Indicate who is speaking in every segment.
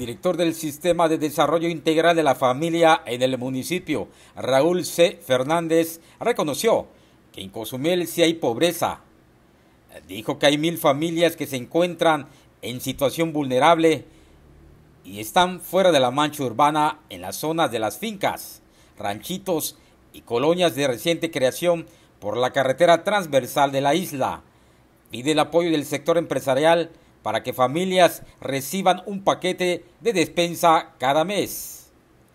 Speaker 1: director del Sistema de Desarrollo Integral de la Familia en el municipio, Raúl C. Fernández, reconoció que en Cozumel sí hay pobreza. Dijo que hay mil familias que se encuentran en situación vulnerable y están fuera de la mancha urbana en las zonas de las fincas, ranchitos y colonias de reciente creación por la carretera transversal de la isla. Pide el apoyo del sector empresarial para que familias reciban un paquete de despensa cada mes.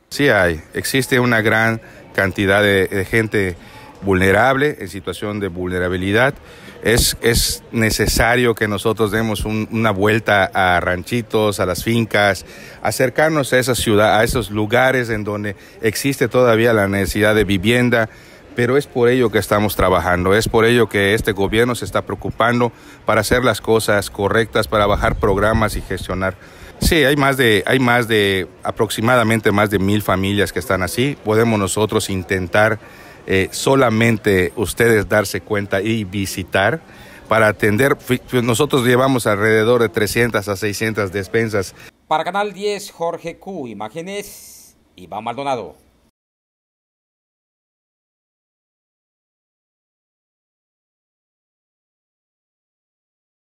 Speaker 2: Sí hay, existe una gran cantidad de, gente vulnerable, en situación de vulnerabilidad. Es, es necesario que nosotros demos una vuelta a ranchitos, a las fincas, acercarnos a esa ciudad, a esos lugares en donde existe todavía la necesidad de vivienda, pero es por ello que estamos trabajando, es por ello que este gobierno se está preocupando para hacer las cosas correctas, para bajar programas y gestionar. Sí, hay más de, hay más de aproximadamente más de mil familias que están así. Podemos nosotros intentar eh, solamente ustedes darse cuenta y visitar para atender. Nosotros llevamos alrededor de 300 a 600 despensas.
Speaker 1: Para Canal 10, Jorge Q, Imágenes, y Iván Maldonado.